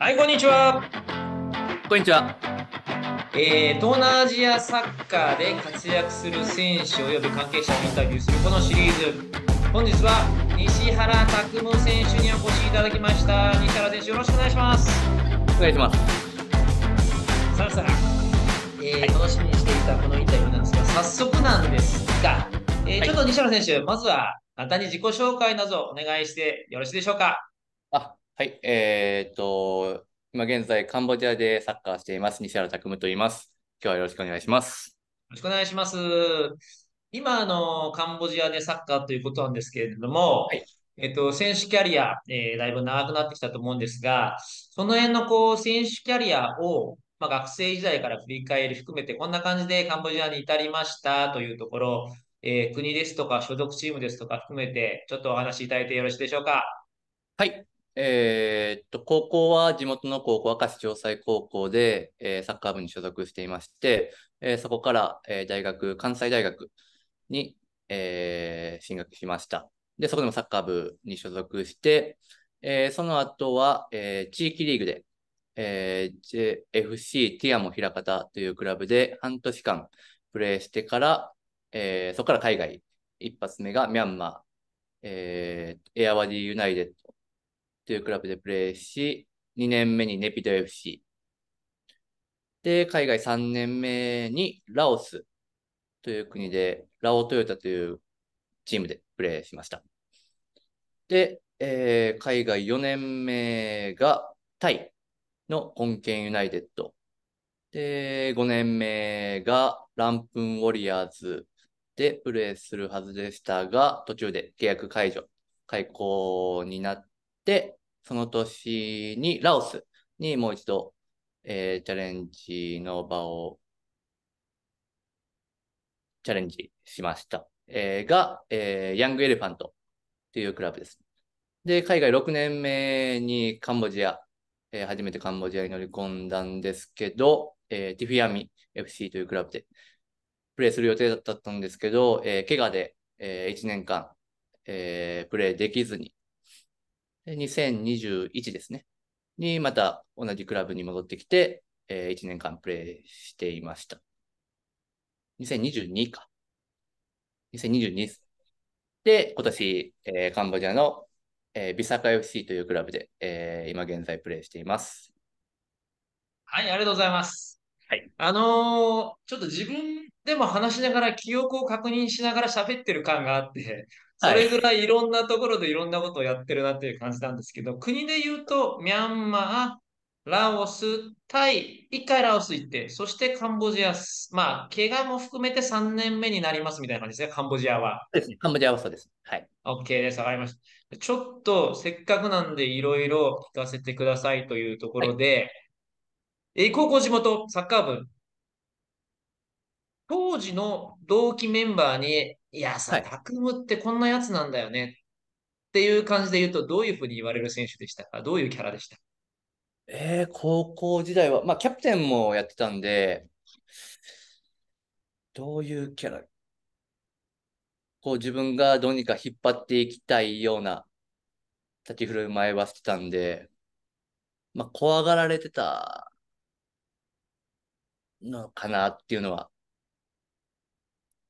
はい、こんにちは。こんにちは。えー、東南アジアサッカーで活躍する選手及び関係者にインタビューするこのシリーズ。本日は西原拓夢選手にお越しいただきました。西原選手、よろしくお願いします。お願いします。さらさら、えー、はい、楽しみにしていたこのインタビューなんですが、早速なんですが、えー、はい、ちょっと西原選手、まずは簡単に自己紹介などお願いしてよろしいでしょうか。はい、えー、っと、今現在カンボジアでサッカーしています、西原拓夢と言います。今日はよろしくお願いします。よろしくお願いします。今、の、カンボジアでサッカーということなんですけれども、はい、えっと、選手キャリア、えー、だいぶ長くなってきたと思うんですが、その辺のこう、選手キャリアを、まあ、学生時代から振り返り含めて、こんな感じでカンボジアに至りましたというところ、えー、国ですとか所属チームですとか含めて、ちょっとお話しいただいてよろしいでしょうか。はい、えー、っと、高校は地元の高校、明石城西高校で、えー、サッカー部に所属していまして、えー、そこから、え大学、関西大学に、え進学しました。で、そこでもサッカー部に所属して、えその後は、え地域リーグで、え JFC ティアモ平方というクラブで半年間プレーしてから、えそこから海外、一発目がミャンマー、えエアワディユナイテッドというクラブでプレーし、2年目にネピド FC。で、海外3年目にラオスという国で、ラオトヨタというチームでプレーしました。で、えー、海外4年目がタイの本県ユナイテッド。で、5年目がランプンウォリアーズでプレーするはずでしたが、途中で契約解除、解雇になっ、その年にラオスにもう一度、えー、チャレンジの場をチャレンジしました。えー、が、えー、ヤングエレファントっていうクラブです。で、海外6年目にカンボジア、えー、初めてカンボジアに乗り込んだんですけど、えー、ティフィアミ FC というクラブでプレーする予定だったんですけど、えー、怪我で、えー、1年間、えー、プレーできずに、2021ですね。に、また同じクラブに戻ってきて、えー、1年間プレーしていました。2022か。2022です。で、今年、えー、カンボジアの、えー、ビサカ FC というクラブで、えー、今現在プレーしています。はい、ありがとうございます。はい。あのー、ちょっと自分でも話しながら記憶を確認しながら喋ってる感があって、それぐらいいろんなところでいろんなことをやってるなっていう感じなんですけど、国で言うと、ミャンマー、ラオス、タイ、一回ラオス行って、そしてカンボジア、まあ、怪我も含めて3年目になりますみたいな感じですね、カンボジアは。そうですね、カンボジアはそうです。はい。OK です、わかりました。ちょっと、せっかくなんでいろいろ聞かせてくださいというところで、はい、高校地元サッカー部、当時の同期メンバーにいやさ、タクムってこんなやつなんだよねっていう感じで言うと、どういうふうに言われる選手でしたかどういうキャラでしたえー、高校時代は、まあ、キャプテンもやってたんで、どういうキャラこう自分がどうにか引っ張っていきたいような立ち振る舞いはしてたんで、まあ、怖がられてたのかなっていうのは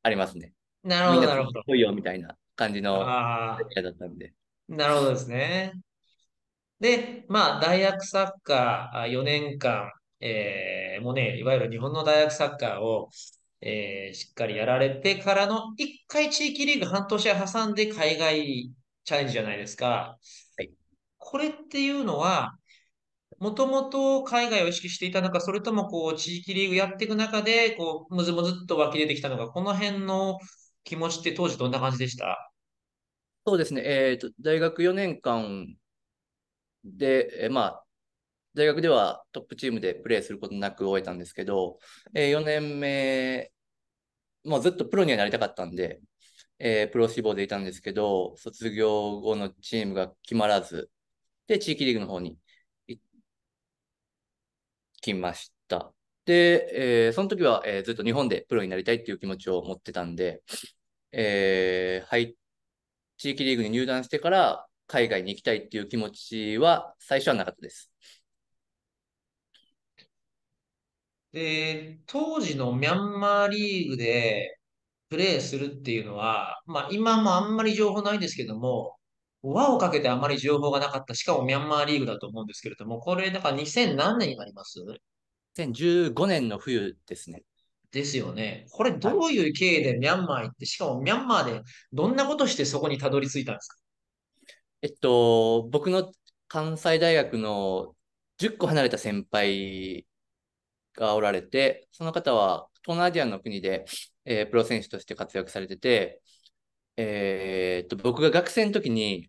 ありますね。なるほど、なるほど。来いよみたいな感じのだったんで。なるほどですね。で、まあ、大学サッカー4年間、えー、もうね、いわゆる日本の大学サッカーを、えー、しっかりやられてからの1回地域リーグ半年挟んで海外チャレンジじゃないですか。はい、これっていうのは、もともと海外を意識していたのか、それともこう地域リーグやっていく中で、こう、むずむずっと湧き出てきたのか、この辺の気持ちって当時どんな感じでしたそうですね、えーと、大学4年間で、えー、まあ、大学ではトップチームでプレーすることなく終えたんですけど、えー、4年目、まあ、ずっとプロにはなりたかったんで、えー、プロ志望でいたんですけど、卒業後のチームが決まらず、で、地域リーグの方に行きました。で、えー、その時は、えー、ずっと日本でプロになりたいっていう気持ちを持ってたんで、えー、はい、地域リーグに入団してから海外に行きたいっていう気持ちは最初はなかったです。で、当時のミャンマーリーグでプレーするっていうのは、まあ今もあんまり情報ないですけども、輪をかけてあまり情報がなかった、しかもミャンマーリーグだと思うんですけれども、これ、だから2000何年になります2015年の冬ですね。ですよね。これどういう経緯でミャンマー行って、しかもミャンマーでどんなことしてそこにたどり着いたんですかえっと、僕の関西大学の10個離れた先輩がおられて、その方は東南アジアの国で、えー、プロ選手として活躍されてて、えー、っと、僕が学生の時に、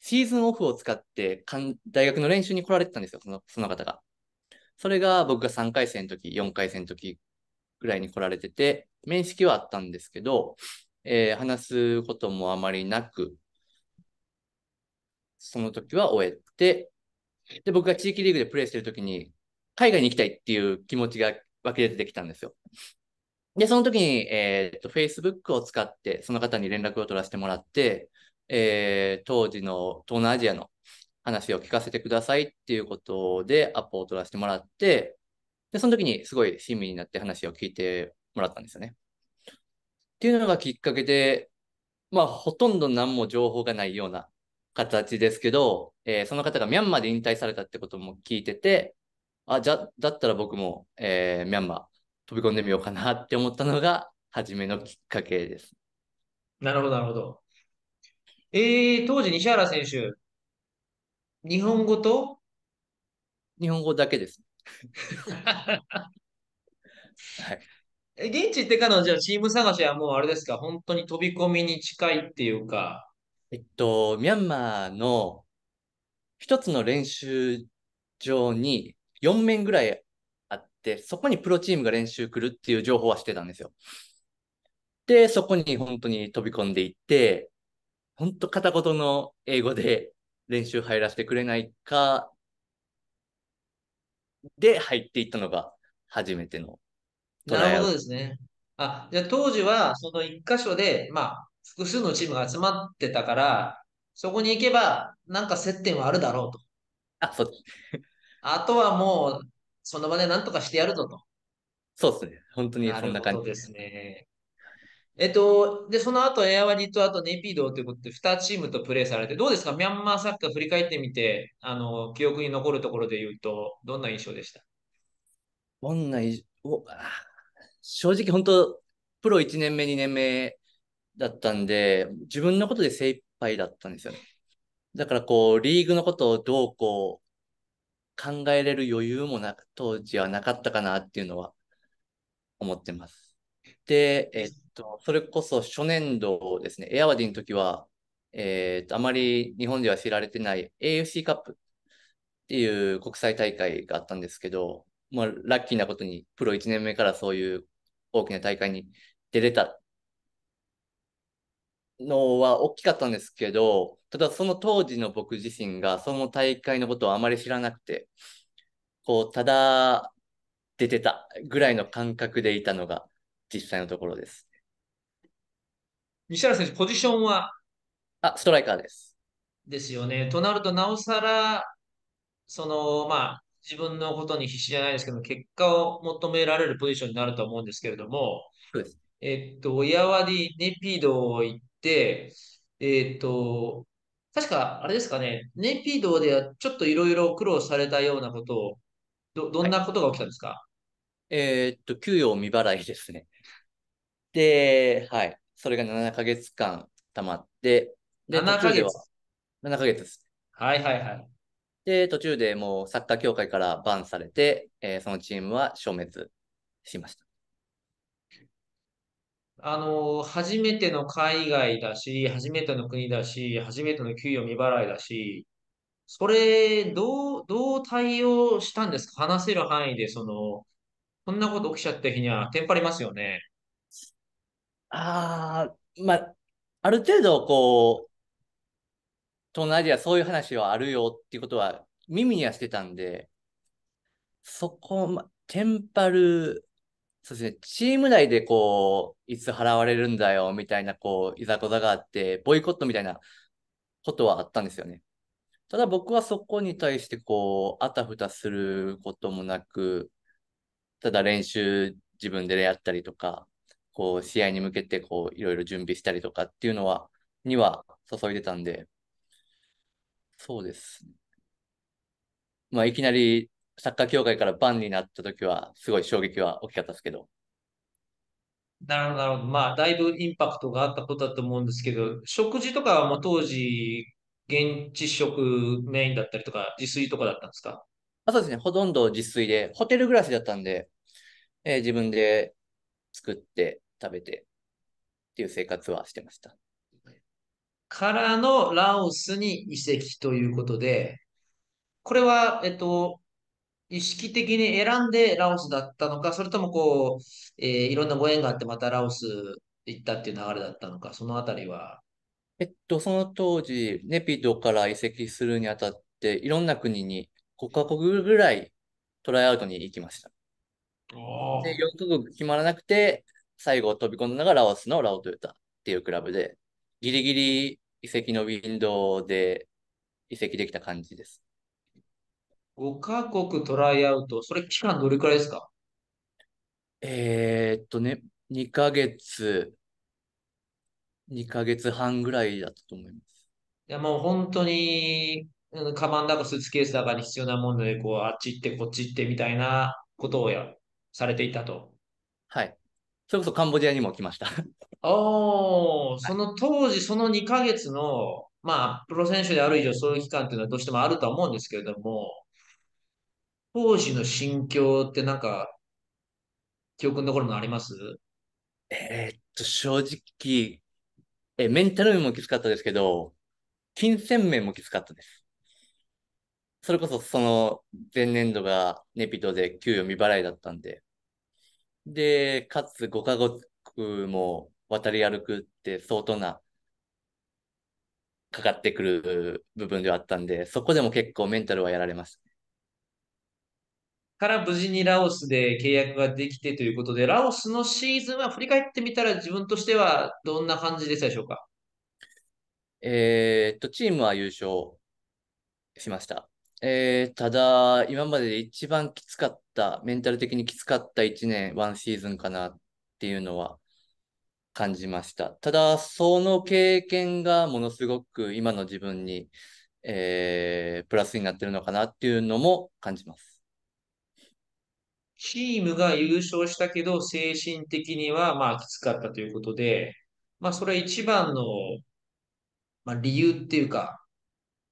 シーズンオフを使ってかん大学の練習に来られてたんですよ、そのその方が。それが僕が3回戦の時、4回戦の時ぐらいに来られてて、面識はあったんですけど、えー、話すこともあまりなく、その時は終えて、で、僕が地域リーグでプレーしてる時に、海外に行きたいっていう気持ちが湧き出てきたんですよ。で、その時に、えっ、と、Facebook を使って、その方に連絡を取らせてもらって、えー、当時の東南アジアの話を聞かせてくださいっていうことでアポを取らせてもらって、で、その時にすごい親身になって話を聞いてもらったんですよね。っていうのがきっかけで、まあ、ほとんど何も情報がないような形ですけど、えー、その方がミャンマーで引退されたってことも聞いてて、あ、じゃ、だったら僕も、えー、ミャンマー飛び込んでみようかなって思ったのが、初めのきっかけです。なるほど、なるほど。えー、当時西原選手、日本語と日本語だけです。はい。現地行ってからのじゃあチーム探しはもうあれですか、本当に飛び込みに近いっていうか。えっと、ミャンマーの一つの練習場に4面ぐらいあって、そこにプロチームが練習来るっていう情報はしてたんですよ。で、そこに本当に飛び込んでいって、本当片言の英語で練習入らせてくれないか、で入っていったのが初めてのなるほどですね。あ、じゃあ当時はその一箇所で、まあ、複数のチームが集まってたから、そこに行けば、なんか接点はあるだろうと。あ、そうです。あとはもう、その場で何とかしてやるぞと。そうですね。本当にそんな感じですね。えっと、で、その後、エアワリとあとネイピードということで、2チームとプレーされて、どうですかミャンマーサッカー振り返ってみて、あの、記憶に残るところで言うと、どんな印象でしたどんな正直本当、プロ1年目、2年目だったんで、自分のことで精一杯だったんですよね。だからこう、リーグのことをどうこう、考えれる余裕もな当時はなかったかなっていうのは思ってます。で、えっと、それこそ初年度ですね、エアワディの時は、えっと、あまり日本では知られてない AFC カップっていう国際大会があったんですけど、まあ、ラッキーなことにプロ1年目からそういう大きな大会に出れたのは大きかったんですけど、ただその当時の僕自身がその大会のことをあまり知らなくて、こう、ただ出てたぐらいの感覚でいたのが、実際のところです。西原選手、ポジションはあ、ストライカーです。ですよね。となると、なおさら、その、まあ、自分のことに必死じゃないですけど、結果を求められるポジションになると思うんですけれども、そうですえっと、親和にネピード行って、えっと、確か、あれですかね、ネピードではちょっといろいろ苦労されたようなことを、ど、どんなことが起きたんですか、はい、えー、っと、給与未払いですね。で、はい。それが7ヶ月間溜まって、で、7ヶ月 ?7 ヶ月です。はいはいはい。で、途中でもうサッカー協会からバンされて、えー、そのチームは消滅しました。あの、初めての海外だし、初めての国だし、初めての給与未払いだし、それ、どう、どう対応したんですか話せる範囲で、その、こんなこと起きちゃった日には、テンパりますよね。ああ、まあ、ある程度、こう、東南アジアそういう話はあるよっていうことは耳にはしてたんで、そこ、ま、テンパる、そうですね、チーム内でこう、いつ払われるんだよみたいな、こう、いざこざがあって、ボイコットみたいなことはあったんですよね。ただ僕はそこに対してこう、あたふたすることもなく、ただ練習自分でやったりとか、こう、試合に向けて、こう、いろいろ準備したりとかっていうのは、には注いでたんで、そうです。まあ、いきなりサッカー協会からバンになった時は、すごい衝撃は大きかったですけど。なるほど、なるほど。まあ、だいぶインパクトがあったことだと思うんですけど、食事とかはもう当時、現地食メインだったりとか、自炊とかだったんですかあそうですね、ほとんど自炊で、ホテル暮らしだったんで、えー、自分で作って、食べてっていう生活はしてました。からのラオスに移籍ということで、これは、えっと、意識的に選んでラオスだったのか、それともこう、えー、いろんなご縁があってまたラオス行ったっていう流れだったのか、そのあたりは。えっと、その当時、ネピドから移籍するにあたって、いろんな国に5カ国ぐらいトライアウトに行きました。で4カ国決まらなくて、最後飛び込んだのがラオスのラオトヨタっていうクラブで、ギリギリ移籍のウィンドウで移籍できた感じです。5カ国トライアウト、それ期間どれくらいですかえー、っとね、2ヶ月、2ヶ月半ぐらいだったと思います。いや、もう本当に、カバンだかスーツケースだかに必要なもので、こう、あっち行って、こっち行ってみたいなことをや、されていたと。はい。それこそカンボジアにも来ました。おー、その当時、その2ヶ月の、まあ、プロ選手である以上、そういう期間っていうのはどうしてもあるとは思うんですけれども、当時の心境ってなんか、記憶ところのありますえー、っと、正直、え、メンタル面もきつかったですけど、金銭面もきつかったです。それこそその前年度がネピドで給与未払いだったんで、で、かつ5カ国も渡り歩くって相当なかかってくる部分ではあったんで、そこでも結構メンタルはやられます。から無事にラオスで契約ができてということで、ラオスのシーズンは振り返ってみたら自分としてはどんな感じでしたでしょうかえー、っと、チームは優勝しました。えー、ただ、今までで一番きつかっ、メンタル的にきつかった1年、ワンシーズンかなっていうのは感じました。ただ、その経験がものすごく今の自分に、えー、プラスになってるのかなっていうのも感じます。チームが優勝したけど、精神的にはまあきつかったということで、まあそれは一番の、まあ、理由っていうか、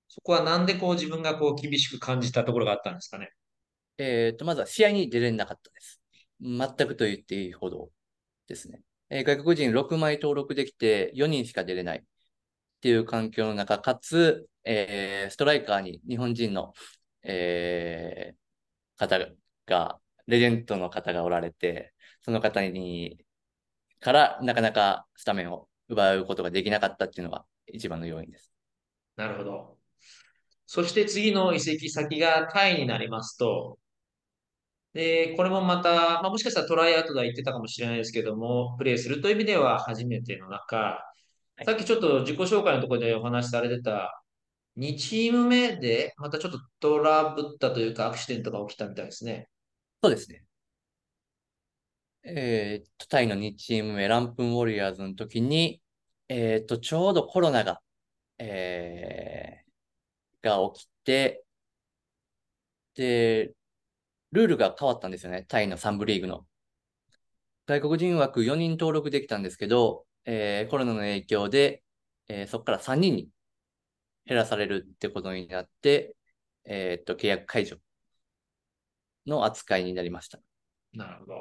そこはなんでこう自分がこう厳しく感じたところがあったんですかね。えっ、ー、と、まずは試合に出れなかったです。全くと言っていいほどですね。えー、外国人6枚登録できて4人しか出れないっていう環境の中、かつ、えー、ストライカーに日本人の、えー、方が、レジェンドの方がおられて、その方に、からなかなかスタメンを奪うことができなかったっていうのが一番の要因です。なるほど。そして次の移籍先がタイになりますと、で、これもまた、まあ、もしかしたらトライアウトが言ってたかもしれないですけども、プレイするという意味では初めての中、さっきちょっと自己紹介のところでお話しされてた、2チーム目でまたちょっとトラブったというかアクシデントが起きたみたいですね。そうですね。えー、っと、タイの2チーム目、ランプンウォリアーズの時に、えー、っと、ちょうどコロナが、えー、が起きて、で、ルールが変わったんですよね、タイの3部リーグの。外国人枠4人登録できたんですけど、えー、コロナの影響で、えー、そこから3人に減らされるってことになって、えー、っと、契約解除の扱いになりました。なるほど。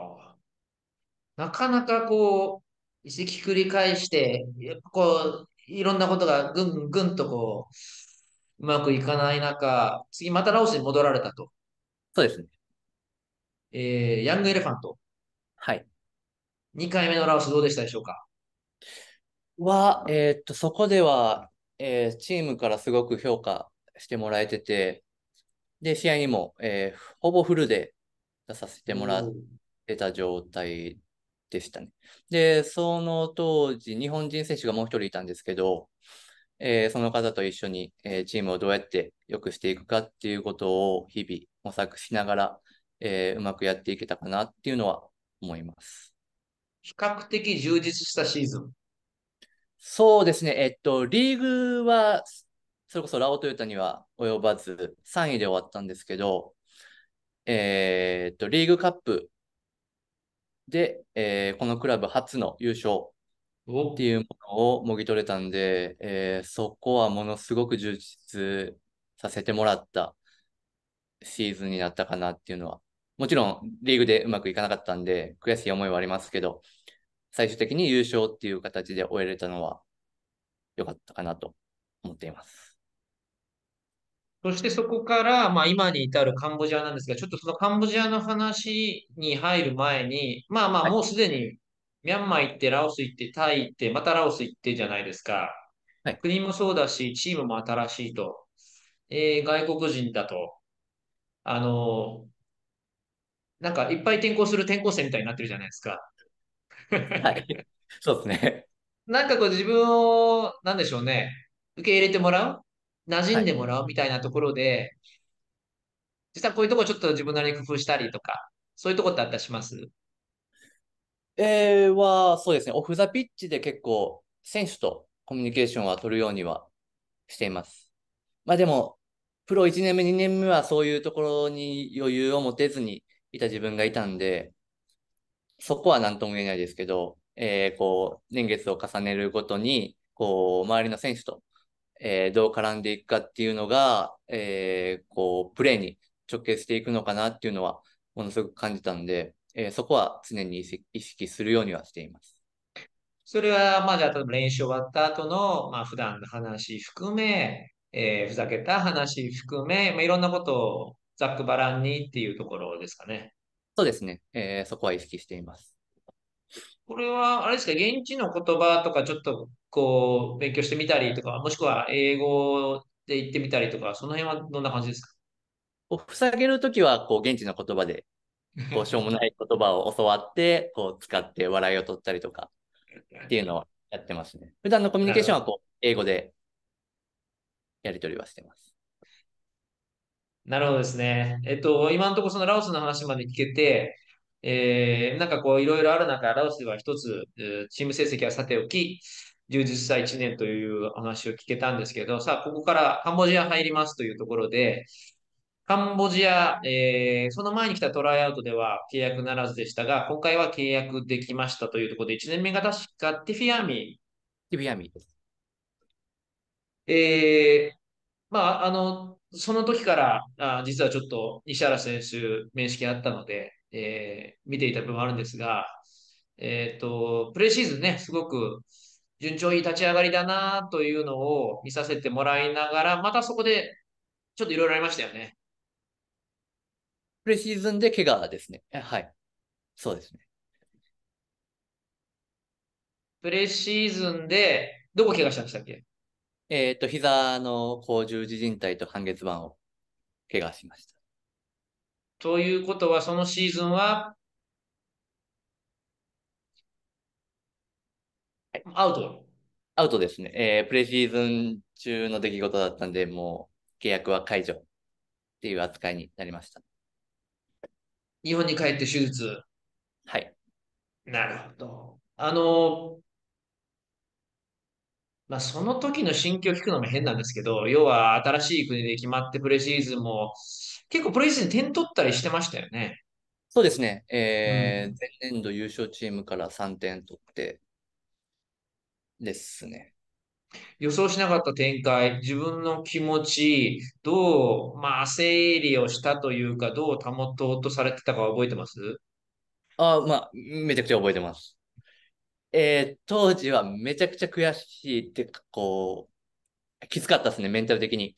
なかなかこう、移籍繰り返して、こう、いろんなことがぐんぐんとこう、うまくいかない中、次またラオスに戻られたと。そうですね。えー、ヤングエレファント。はい。2回目のラオスどうでしたでしょうかは、えー、っと、そこでは、えー、チームからすごく評価してもらえてて、で、試合にも、えー、ほぼフルで出させてもらってた状態でしたね。で、その当時、日本人選手がもう一人いたんですけど、えー、その方と一緒に、えー、チームをどうやって良くしていくかっていうことを日々模索しながらえー、うまくやっていけたかなっていうのは思います。比較的充実したシーズン。そうですね、えっと、リーグは、それこそラオトヨタには及ばず、3位で終わったんですけど、えー、っと、リーグカップで、えー、このクラブ初の優勝っていうものをもぎ取れたんで、えー、そこはものすごく充実させてもらったシーズンになったかなっていうのはもちろんリーグでうまくいかなかったんで、悔しい思いはありますけど、最終的に優勝っていう形で終えれたのは良かったかなと思っています。そしてそこから、まあ、今に至るカンボジアなんですが、ちょっとそのカンボジアの話に入る前に、まあまあもうすでにミャンマー行って、ラオス行って、タイ行って、またラオス行ってじゃないですか。はい、国もそうだし、チームも新しいと。えー、外国人だと。あの、なんかいっぱい転校する転校生みたいになってるじゃないですか。はい。そうですね。なんかこう自分を、なんでしょうね、受け入れてもらう馴染んでもらうみたいなところで、はい、実はこういうとこちょっと自分なりに工夫したりとか、そういうとこってあったりしますえー、は、そうですね。オフザピッチで結構、選手とコミュニケーションは取るようにはしています。まあでも、プロ1年目、2年目はそういうところに余裕を持てずに、いた自分がいたんで、そこは何とも言えないですけど、えー、こう、年月を重ねるごとに、こう、周りの選手と、えー、どう絡んでいくかっていうのが、えー、こう、プレーに直結していくのかなっていうのは、ものすごく感じたんで、えー、そこは常に意識するようにはしています。それは、まあ、じゃあ、例えば練習終わった後の、まあ、普段の話含め、えー、ふざけた話含め、まあ、いろんなことをざっくばらんにっていうところですかね。そうですね、えー、そこは意識しています。これは、あれですか、現地の言葉とかちょっとこう勉強してみたりとか、もしくは英語で言ってみたりとか、その辺はどんな感じですかこう塞げるときはこう現地の言葉でこう しょうもない言葉を教わってこう使って笑いを取ったりとかっていうのをやってますね。普段のコミュニケーションはこう英語でやり取りはしてます。なるほどですね。えっと、今のところそのラオスの話まで聞けて、えー、なんかこういろいろある中、ラオスでは一つ、チーム成績はさておき、充実した1年という話を聞けたんですけど、さあ、ここからカンボジア入りますというところで、カンボジア、えー、その前に来たトライアウトでは契約ならずでしたが、今回は契約できましたというところで、1年目が確かティフィアミ。ティフィアミです。えー、まあ、あの、その時から、あ実はちょっと西原選手、面識あったので、えー、見ていた部分あるんですが、えっ、ー、と、プレシーズンね、すごく順調いい立ち上がりだなというのを見させてもらいながら、またそこでちょっといろいろありましたよね。プレシーズンで怪我ですね。はい。そうですね。プレシーズンで、どこ怪我したんでしたっけえっ、と、膝のこう十字靭帯と半月板を怪我しました。ということは、そのシーズンは、はい、アウトアウトですね、えー。プレシーズン中の出来事だったんで、もう契約は解除っていう扱いになりました。日本に帰って手術。はい。なるほど。あの、まあ、その時の心境を聞くのも変なんですけど、要は新しい国で決まってプレシーズンも、結構プレシーズン点取ったりしてましたよね。そうですね。えー、前年度優勝チームから3点取って、ですね。予想しなかった展開、自分の気持ち、どう、まあ、整理をしたというか、どう保とうとされてたか覚えてますあまあ、めちゃくちゃ覚えてます。えー、当時はめちゃくちゃ悔しいってか、こう、きつかったですね、メンタル的に。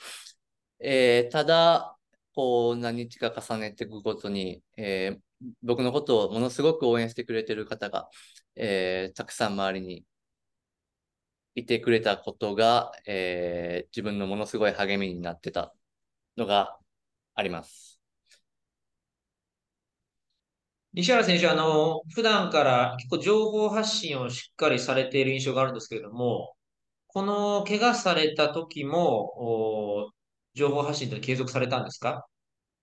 えー、ただ、こう、何日か重ねていくごとに、えー、僕のことをものすごく応援してくれてる方が、えたくさん周りにいてくれたことが、え自分のものすごい励みになってたのがあります。西原選手、あの、普段から結構情報発信をしっかりされている印象があるんですけれども、この怪我された時も、情報発信って継続されたんですか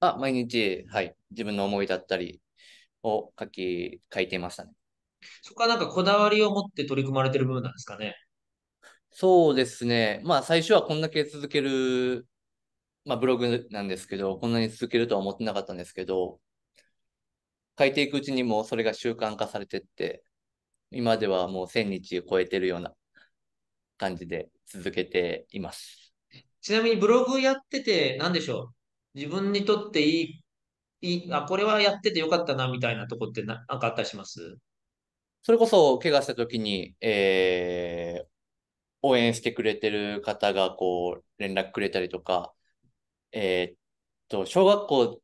あ、毎日、はい、自分の思いだったりを書き、書いてましたね。そこはなんかこだわりを持って取り組まれてる部分なんですかね。そうですね。まあ最初はこんだけ続ける、まあブログなんですけど、こんなに続けるとは思ってなかったんですけど、書いていくうちにもうそれが習慣化されてって、今ではもう1000日超えてるような感じで続けています。ちなみにブログやってて何でしょう自分にとっていい、いいあ、これはやっててよかったなみたいなとこって何かあったりしますそれこそ怪我した時に、えー、応援してくれてる方がこう連絡くれたりとか、えー、っと、小学校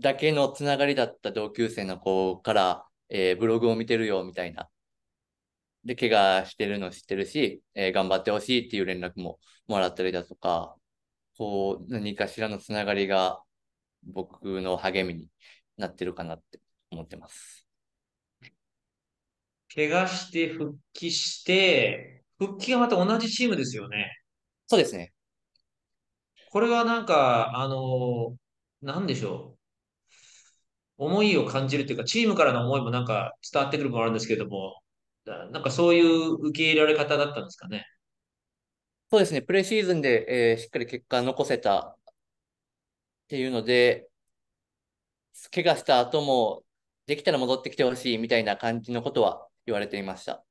だけのつながりだった同級生の子から、えー、ブログを見てるよみたいな。で、怪我してるの知ってるし、えー、頑張ってほしいっていう連絡ももらったりだとか、こう、何かしらのつながりが僕の励みになってるかなって思ってます。怪我して復帰して、復帰はまた同じチームですよね。そうですね。これはなんか、あのー、なんでしょう。思いを感じるというか、チームからの思いもなんか伝わってくるもあるんですけれども、なんかそういう受け入れられ方だったんですかね。そうですね、プレシーズンで、えー、しっかり結果残せたっていうので、怪我した後も、できたら戻ってきてほしいみたいな感じのことは言われていました。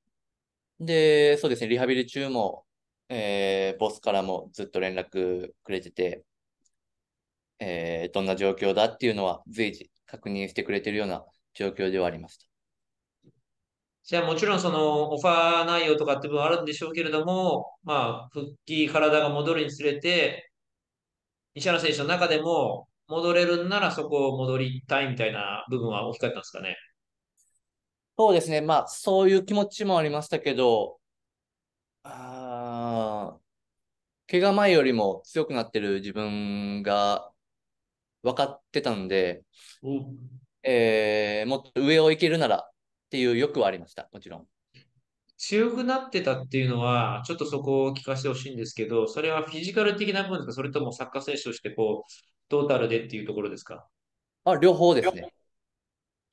で、そうですね、リハビリ中も、えー、ボスからもずっと連絡くれてて、えー、どんな状況だっていうのは随時確認してくれているような状況ではありました。じゃあもちろんそのオファー内容とかって部分あるんでしょうけれども、まあ、復帰、体が戻るにつれて、西原選手の中でも戻れるんならそこを戻りたいみたいな部分は大きかったんですかね。そうですね、まあ、そういう気持ちもありましたけど、あ怪我前よりも強くなってる自分が分かってたんで、うん、えー、もっと上を行けるならっていう欲はありました、もちろん。強くなってたっていうのは、ちょっとそこを聞かせてほしいんですけど、それはフィジカル的な部分ですか、それともサッカー選手としてこう、トータルでっていうところですかあ両方ですね。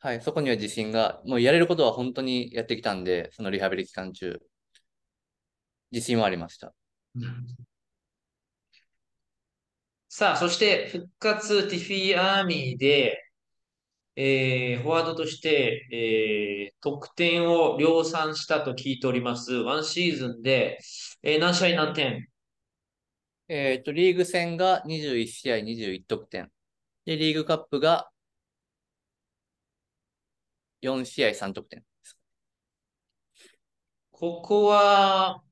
はい、そこには自信が、もうやれることは本当にやってきたんで、そのリハビリ期間中、自信はありました。さあ、そして復活ティフィアーミーで、えー、フォワードとして、えー、得点を量産したと聞いております。ワンシーズンで、えー、何試合何点えっ、ー、と、リーグ戦が21試合21得点。で、リーグカップが4試合3得点。ここは、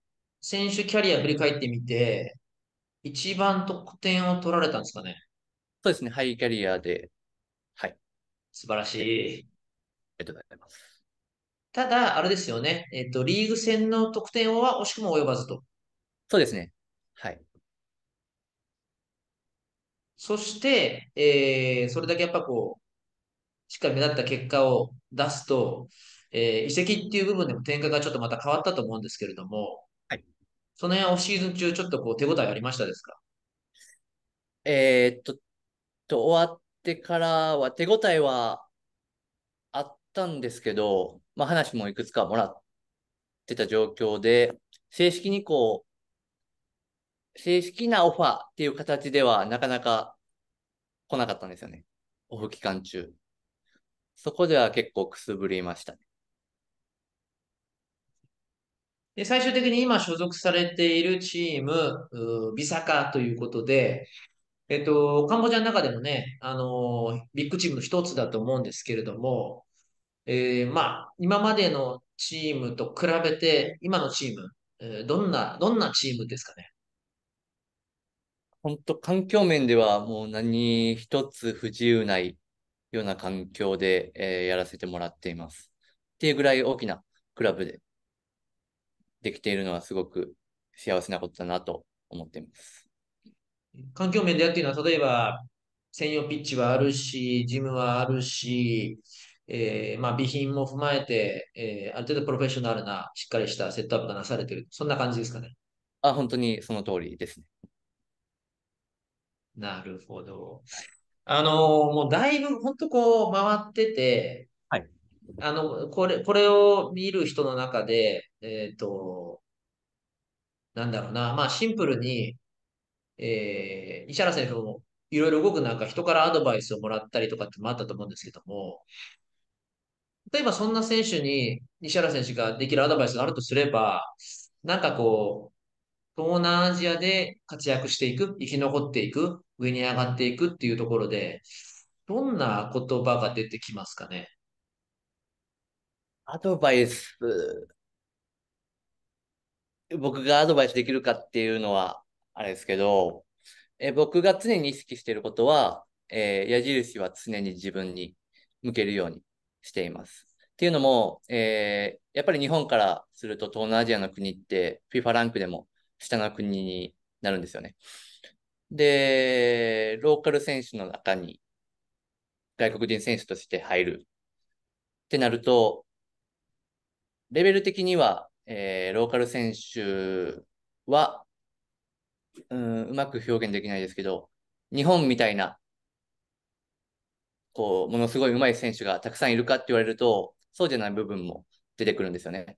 選手キャリア振り返ってみて、一番得点を取られたんですかね。そうですね、ハイキャリアで。はい。素晴らしい。ありがとうございます。ただ、あれですよね。えっ、ー、と、リーグ戦の得点は惜しくも及ばずと。そうですね。はい。そして、えー、それだけやっぱこう、しっかり目立った結果を出すと、えー、移籍っていう部分でも展開がちょっとまた変わったと思うんですけれども、その辺オフシーズン中、ちょっとこう手応えありましたですかえー、っと、と、終わってからは手応えはあったんですけど、まあ話もいくつかもらってた状況で、正式にこう、正式なオファーっていう形ではなかなか来なかったんですよね。オフ期間中。そこでは結構くすぶりましたね。で、最終的に今所属されているチーム、ビサカということで、えっと、カンボジアの中でもね、あのビッグチームの一つだと思うんですけれども、えー、まあ、今までのチームと比べて、今のチーム、えー、どんな、どんなチームですかね。本当、環境面ではもう何一つ不自由ないような環境で、えー、やらせてもらっています。っていうぐらい大きなクラブでできているのはすごく幸せなことだなと思っています。環境面でやっているのは、例えば専用ピッチはあるし、ジムはあるし、えー、まあ、備品も踏まえて、えー、ある程度プロフェッショナルな、しっかりしたセットアップがなされている。そんな感じですかね。あ、本当にその通りですね。なるほど。あのー、もうだいぶ本当こう回ってて、あの、これ、これを見る人の中で、えっ、ー、と、なんだろうな、まあシンプルに、えー、石原選手もいろいろ動くなんか人からアドバイスをもらったりとかってもあったと思うんですけども、例えばそんな選手に西原選手ができるアドバイスがあるとすれば、なんかこう、東南アジアで活躍していく、生き残っていく、上に上がっていくっていうところで、どんな言葉が出てきますかね。アドバイス、僕がアドバイスできるかっていうのは、あれですけど、え僕が常に意識していることは、えー、矢印は常に自分に向けるようにしています。っていうのも、えー、やっぱり日本からすると東南アジアの国って FIFA ランクでも下の国になるんですよね。で、ローカル選手の中に外国人選手として入るってなると、レベル的には、えー、ローカル選手は、うん、うまく表現できないですけど、日本みたいな、こう、ものすごい上手い選手がたくさんいるかって言われると、そうじゃない部分も出てくるんですよね。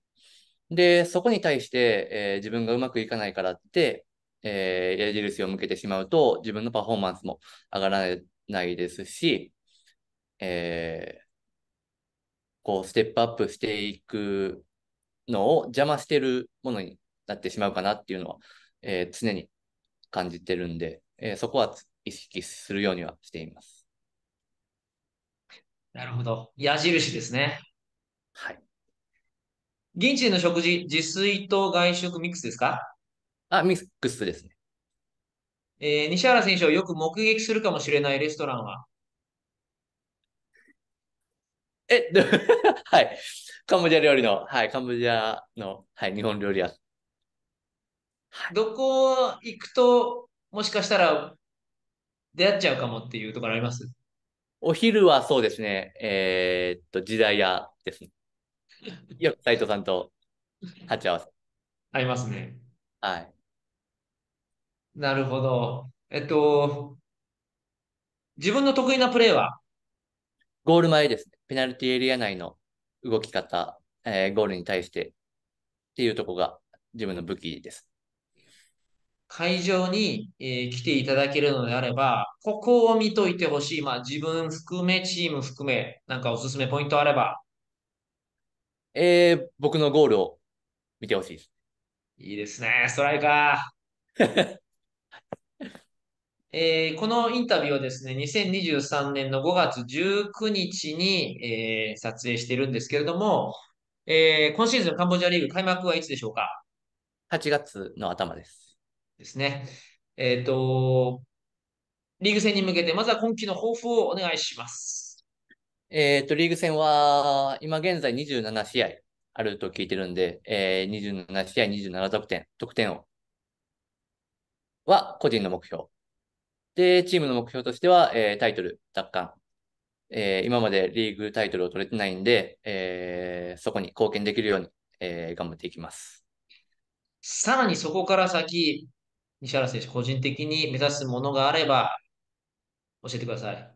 で、そこに対して、えー、自分がうまくいかないからって、えー、矢印を向けてしまうと、自分のパフォーマンスも上がらないですし、えー、こう、ステップアップしていくのを邪魔してるものになってしまうかなっていうのは、えー、常に感じてるんで、えー、そこは意識するようにはしています。なるほど。矢印ですね。はい。現地での食事、自炊と外食ミックスですかあ、ミックスですね。えー、西原選手をよく目撃するかもしれないレストランはえ、はい。カンボジア料理の、はい、カンボジアの、はい、日本料理屋。どこ行くと、もしかしたら出会っちゃうかもっていうところありますお昼はそうですね、えー、っと、時代屋ですね。よく斎藤さんと鉢合わせ。合いますね。はい。なるほど。えっと、自分の得意なプレーはゴール前ですね。ペナルティエリア内の動き方、えー、ゴールに対してっていうとこが自分の武器です。会場に、えー、来ていただけるのであれば、ここを見といてほしい。まあ自分含め、チーム含め、なんかおすすめポイントあれば。えー、僕のゴールを見てほしいです。いいですね、ストライカー。えー、このインタビューはですね、2023年の5月19日に、えー、撮影しているんですけれども、えー、今シーズンカンボジアリーグ開幕はいつでしょうか ?8 月の頭です。ですね。えっ、ー、と、リーグ戦に向けて、まずは今季の抱負をお願いします。えっ、と、リーグ戦は、今現在27試合あると聞いてるんで、えー、27試合27得点、得点を、は個人の目標。で、チームの目標としては、えー、タイトル奪還。えー、今までリーグタイトルを取れてないんで、えー、そこに貢献できるように、え頑張っていきます。さらにそこから先、西原選手、個人的に目指すものがあれば、教えてください。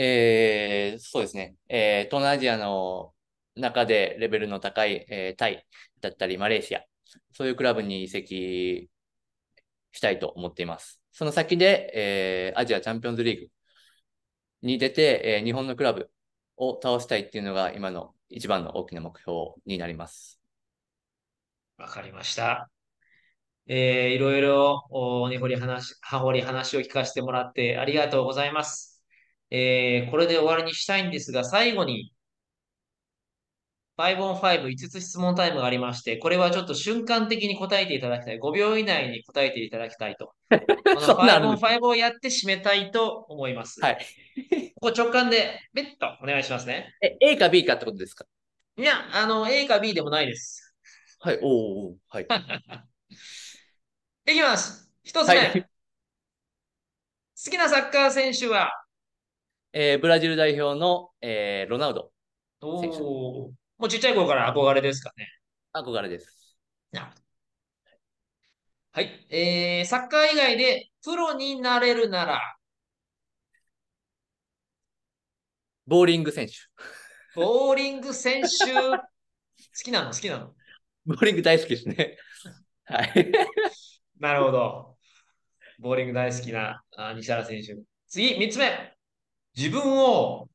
えそうですね、え東南アジアの中でレベルの高い、えタイだったり、マレーシア、そういうクラブに移籍したいと思っています。その先で、えー、アジアチャンピオンズリーグに出て、えー、日本のクラブを倒したいっていうのが今の一番の大きな目標になります。わかりました。えー、いろいろ、おにほり話、はほり話を聞かせてもらってありがとうございます。えー、これで終わりにしたいんですが、最後に、5 on 5、5つ質問タイムがありまして、これはちょっと瞬間的に答えていただきたい。5秒以内に答えていただきたいと。この5 on 5をやって締めたいと思います。はい。ここ直感で、ベッドお願いしますね。え、A か B かってことですかいや、あの、A か B でもないです。はい、おおはい。いきます。一つ目、はい、好きなサッカー選手はえー、ブラジル代表の、えー、ロナウド選手。おもうちっちゃい頃から憧れですかね。憧れです。なるはい。えー、サッカー以外でプロになれるならボーリング選手。ボーリング選手、好きなの好きなのボーリング大好きですね。はい。なるほど。ボーリング大好きな西原選手。次、3つ目。自分を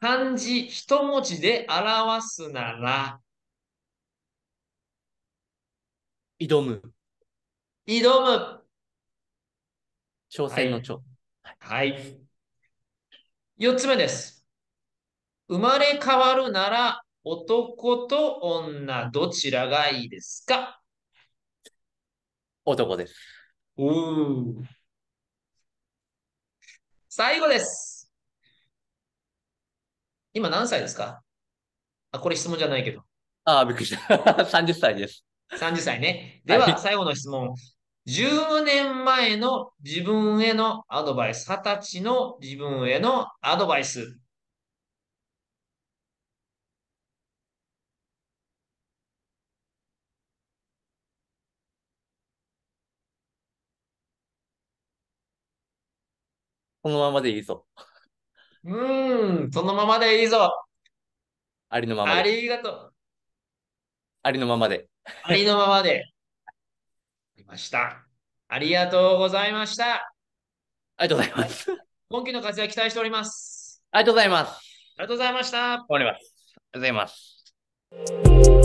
漢字一文字で表すなら、挑む。挑む。挑戦の挑。はい。四、はい、つ目です。生まれ変わるなら、男と女、どちらがいいですか男です。最後です。今何歳ですかあ、これ質問じゃないけど。ああ、びっくりした。30 歳です。30歳ね。では、最後の質問。10年前の自分へのアドバイス、20歳の自分へのアドバイス。このままでいいぞ。うん、そのままでいいぞ。ありのままありがとう。ありのままで。ありのままで。ありました。ありがとうございました。ありがとうございます。今期の活躍期待しております。ありがとうございます。ありがとうございました。終わります。ありがとうございます。